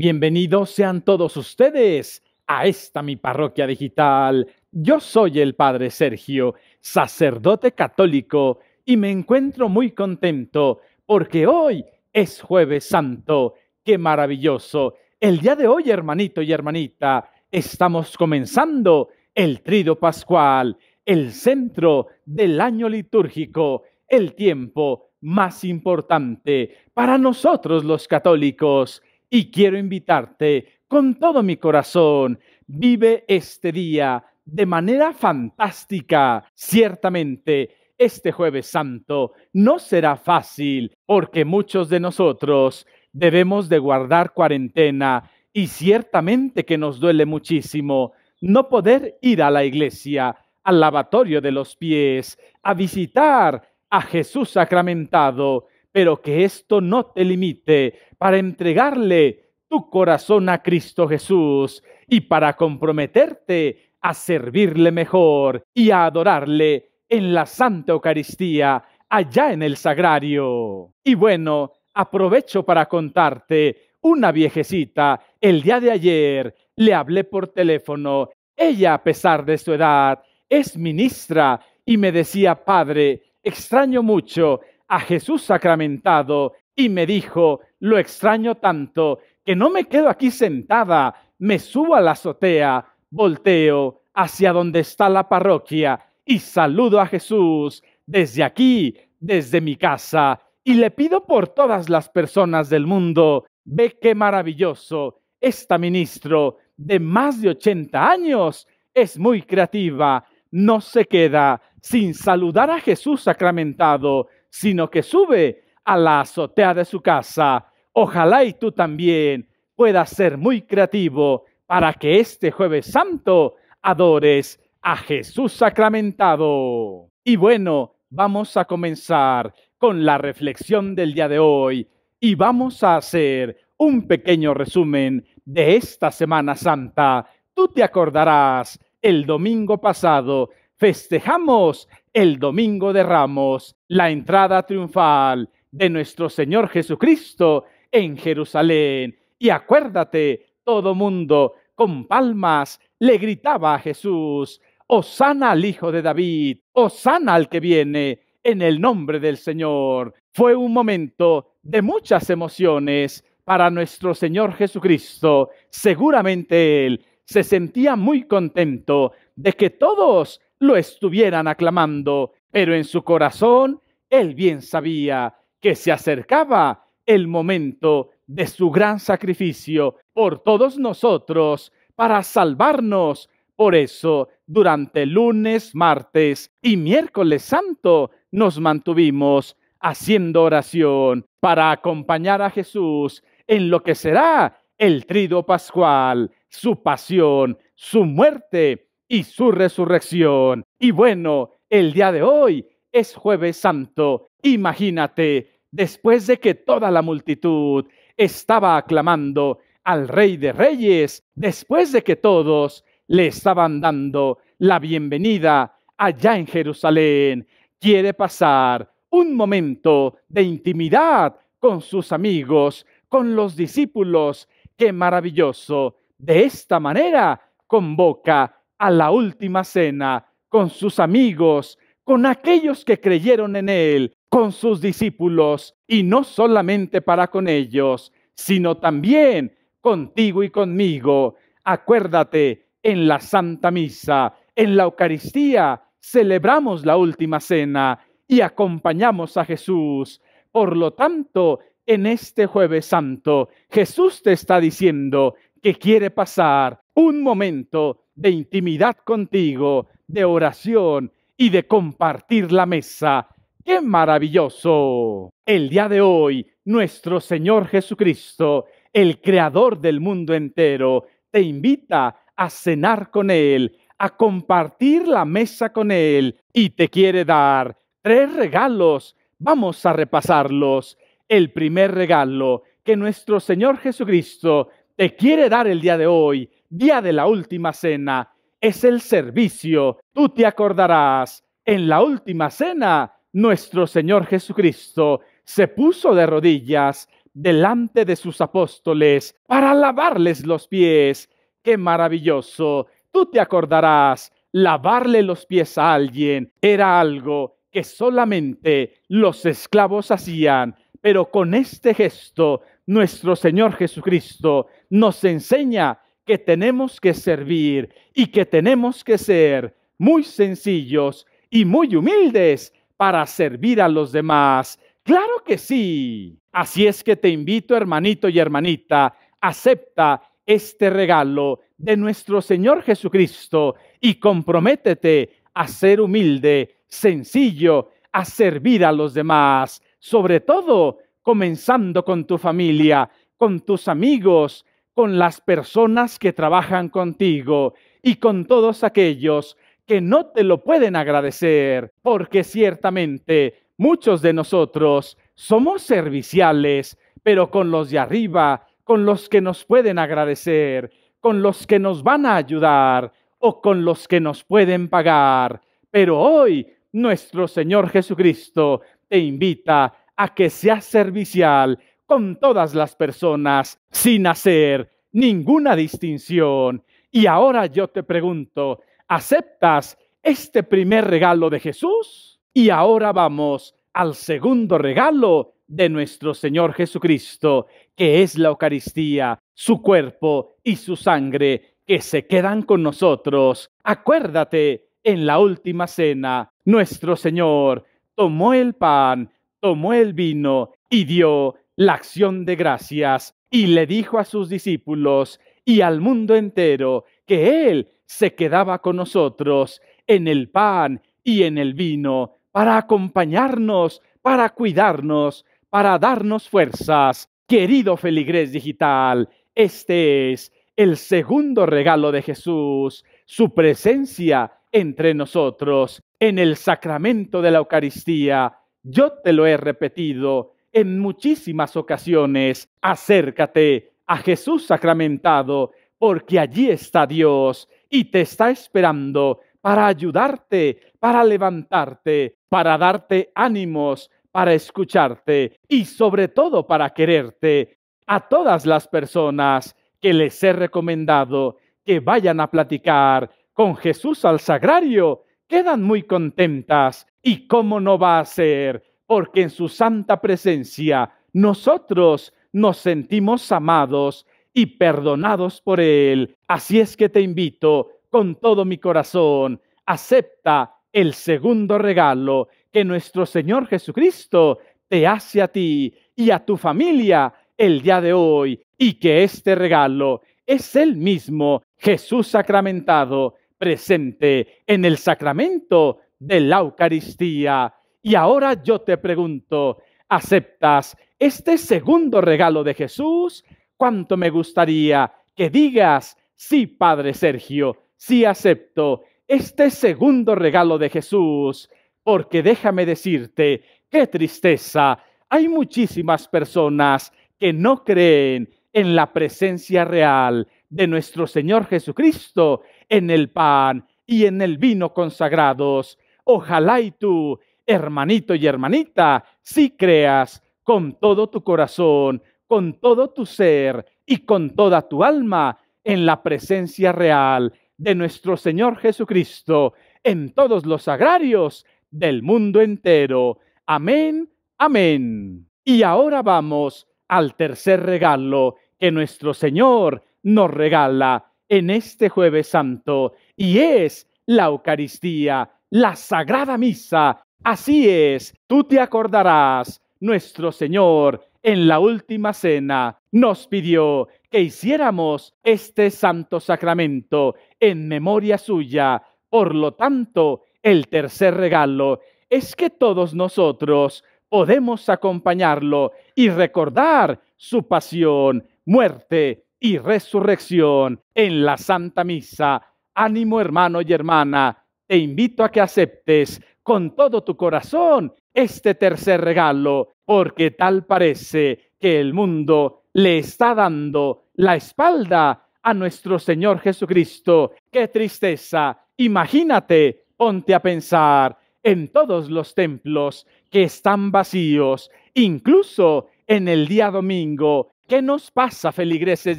Bienvenidos sean todos ustedes a esta mi parroquia digital. Yo soy el Padre Sergio, sacerdote católico, y me encuentro muy contento porque hoy es jueves santo. ¡Qué maravilloso! El día de hoy, hermanito y hermanita, estamos comenzando el trido pascual, el centro del año litúrgico, el tiempo más importante para nosotros los católicos y quiero invitarte con todo mi corazón. Vive este día de manera fantástica. Ciertamente, este jueves santo no será fácil porque muchos de nosotros debemos de guardar cuarentena y ciertamente que nos duele muchísimo no poder ir a la iglesia, al lavatorio de los pies, a visitar a Jesús sacramentado pero que esto no te limite para entregarle tu corazón a Cristo Jesús y para comprometerte a servirle mejor y a adorarle en la Santa Eucaristía allá en el Sagrario. Y bueno, aprovecho para contarte una viejecita, el día de ayer le hablé por teléfono, ella a pesar de su edad es ministra y me decía, padre, extraño mucho a Jesús sacramentado y me dijo, lo extraño tanto que no me quedo aquí sentada, me subo a la azotea, volteo hacia donde está la parroquia y saludo a Jesús desde aquí, desde mi casa, y le pido por todas las personas del mundo, ve qué maravilloso, esta ministro de más de 80 años es muy creativa, no se queda sin saludar a Jesús sacramentado sino que sube a la azotea de su casa. Ojalá y tú también puedas ser muy creativo para que este jueves santo adores a Jesús sacramentado. Y bueno, vamos a comenzar con la reflexión del día de hoy y vamos a hacer un pequeño resumen de esta Semana Santa. Tú te acordarás, el domingo pasado festejamos el Domingo de Ramos, la entrada triunfal de nuestro Señor Jesucristo en Jerusalén. Y acuérdate, todo mundo con palmas le gritaba a Jesús, Osana al Hijo de David, Osana al que viene, en el nombre del Señor. Fue un momento de muchas emociones para nuestro Señor Jesucristo. Seguramente Él se sentía muy contento de que todos lo estuvieran aclamando, pero en su corazón él bien sabía que se acercaba el momento de su gran sacrificio por todos nosotros para salvarnos. Por eso, durante lunes, martes y miércoles santo, nos mantuvimos haciendo oración para acompañar a Jesús en lo que será el trido pascual, su pasión, su muerte y su resurrección. Y bueno, el día de hoy es jueves santo. Imagínate, después de que toda la multitud estaba aclamando al Rey de Reyes, después de que todos le estaban dando la bienvenida allá en Jerusalén, quiere pasar un momento de intimidad con sus amigos, con los discípulos. Qué maravilloso. De esta manera convoca a la última cena con sus amigos, con aquellos que creyeron en él, con sus discípulos, y no solamente para con ellos, sino también contigo y conmigo. Acuérdate, en la Santa Misa, en la Eucaristía, celebramos la última cena y acompañamos a Jesús. Por lo tanto, en este jueves santo, Jesús te está diciendo, que quiere pasar un momento de intimidad contigo, de oración y de compartir la mesa. ¡Qué maravilloso! El día de hoy, nuestro Señor Jesucristo, el Creador del mundo entero, te invita a cenar con Él, a compartir la mesa con Él y te quiere dar tres regalos. Vamos a repasarlos. El primer regalo que nuestro Señor Jesucristo te quiere dar el día de hoy, día de la última cena, es el servicio. Tú te acordarás, en la última cena, nuestro Señor Jesucristo se puso de rodillas delante de sus apóstoles para lavarles los pies. ¡Qué maravilloso! Tú te acordarás, lavarle los pies a alguien era algo que solamente los esclavos hacían, pero con este gesto nuestro Señor Jesucristo nos enseña que tenemos que servir y que tenemos que ser muy sencillos y muy humildes para servir a los demás. Claro que sí. Así es que te invito, hermanito y hermanita, acepta este regalo de nuestro Señor Jesucristo y comprométete a ser humilde, sencillo, a servir a los demás, sobre todo comenzando con tu familia, con tus amigos, con las personas que trabajan contigo y con todos aquellos que no te lo pueden agradecer, porque ciertamente muchos de nosotros somos serviciales, pero con los de arriba, con los que nos pueden agradecer, con los que nos van a ayudar o con los que nos pueden pagar. Pero hoy nuestro Señor Jesucristo te invita a que sea servicial con todas las personas sin hacer ninguna distinción. Y ahora yo te pregunto, ¿aceptas este primer regalo de Jesús? Y ahora vamos al segundo regalo de nuestro Señor Jesucristo, que es la Eucaristía, su cuerpo y su sangre, que se quedan con nosotros. Acuérdate, en la última cena, nuestro Señor tomó el pan tomó el vino y dio la acción de gracias y le dijo a sus discípulos y al mundo entero que Él se quedaba con nosotros en el pan y en el vino para acompañarnos, para cuidarnos, para darnos fuerzas. Querido Feligrés Digital, este es el segundo regalo de Jesús, su presencia entre nosotros en el sacramento de la Eucaristía yo te lo he repetido en muchísimas ocasiones. Acércate a Jesús sacramentado, porque allí está Dios y te está esperando para ayudarte, para levantarte, para darte ánimos, para escucharte y sobre todo para quererte. A todas las personas que les he recomendado que vayan a platicar con Jesús al Sagrario, quedan muy contentas. ¿Y cómo no va a ser? Porque en su santa presencia nosotros nos sentimos amados y perdonados por Él. Así es que te invito con todo mi corazón, acepta el segundo regalo que nuestro Señor Jesucristo te hace a ti y a tu familia el día de hoy y que este regalo es el mismo Jesús sacramentado presente en el sacramento de la Eucaristía. Y ahora yo te pregunto, ¿aceptas este segundo regalo de Jesús? ¿Cuánto me gustaría que digas, sí, Padre Sergio, sí acepto este segundo regalo de Jesús? Porque déjame decirte, qué tristeza, hay muchísimas personas que no creen en la presencia real de nuestro Señor Jesucristo en el pan y en el vino consagrados. Ojalá y tú, hermanito y hermanita, sí creas con todo tu corazón, con todo tu ser y con toda tu alma en la presencia real de nuestro Señor Jesucristo en todos los agrarios del mundo entero. Amén, amén. Y ahora vamos al tercer regalo que nuestro Señor nos regala en este jueves santo y es la Eucaristía, la Sagrada Misa. Así es, tú te acordarás, nuestro Señor en la última cena nos pidió que hiciéramos este santo sacramento en memoria suya. Por lo tanto, el tercer regalo es que todos nosotros podemos acompañarlo y recordar su pasión, muerte, y resurrección en la Santa Misa. Ánimo hermano y hermana, te invito a que aceptes con todo tu corazón este tercer regalo, porque tal parece que el mundo le está dando la espalda a nuestro Señor Jesucristo. ¡Qué tristeza! Imagínate, ponte a pensar en todos los templos que están vacíos, incluso en el día domingo, ¿Qué nos pasa, feligreses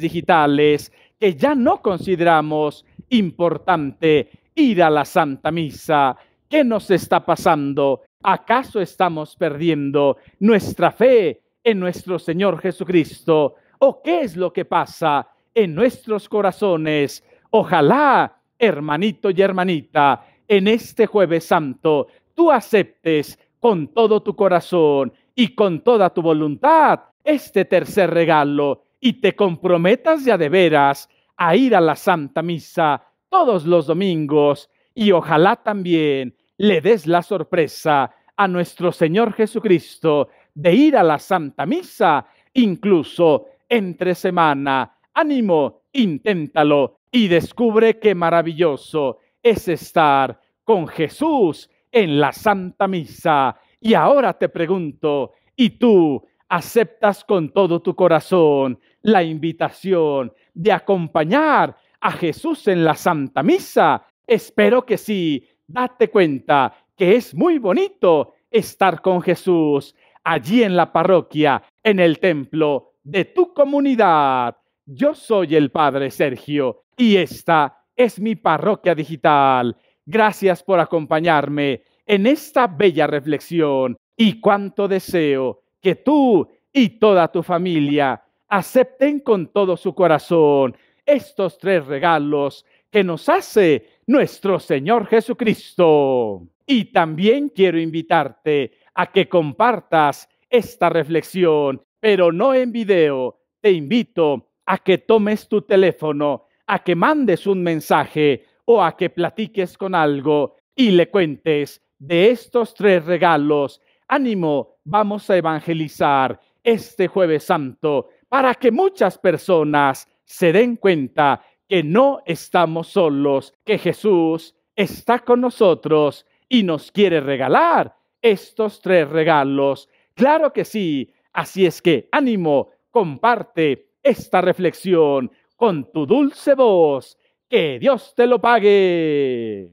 digitales, que ya no consideramos importante ir a la Santa Misa? ¿Qué nos está pasando? ¿Acaso estamos perdiendo nuestra fe en nuestro Señor Jesucristo? ¿O qué es lo que pasa en nuestros corazones? Ojalá, hermanito y hermanita, en este jueves santo, tú aceptes con todo tu corazón y con toda tu voluntad este tercer regalo y te comprometas ya de veras a ir a la Santa Misa todos los domingos y ojalá también le des la sorpresa a nuestro Señor Jesucristo de ir a la Santa Misa incluso entre semana. Ánimo, inténtalo y descubre qué maravilloso es estar con Jesús en la Santa Misa. Y ahora te pregunto, ¿y tú aceptas con todo tu corazón la invitación de acompañar a Jesús en la Santa Misa? Espero que sí. Date cuenta que es muy bonito estar con Jesús allí en la parroquia, en el templo de tu comunidad. Yo soy el Padre Sergio y esta es mi parroquia digital. Gracias por acompañarme en esta bella reflexión y cuánto deseo que tú y toda tu familia acepten con todo su corazón estos tres regalos que nos hace nuestro Señor Jesucristo. Y también quiero invitarte a que compartas esta reflexión, pero no en video. Te invito a que tomes tu teléfono, a que mandes un mensaje o a que platiques con algo y le cuentes de estos tres regalos ánimo, vamos a evangelizar este jueves santo para que muchas personas se den cuenta que no estamos solos, que Jesús está con nosotros y nos quiere regalar estos tres regalos. Claro que sí. Así es que ánimo, comparte esta reflexión con tu dulce voz. Que Dios te lo pague.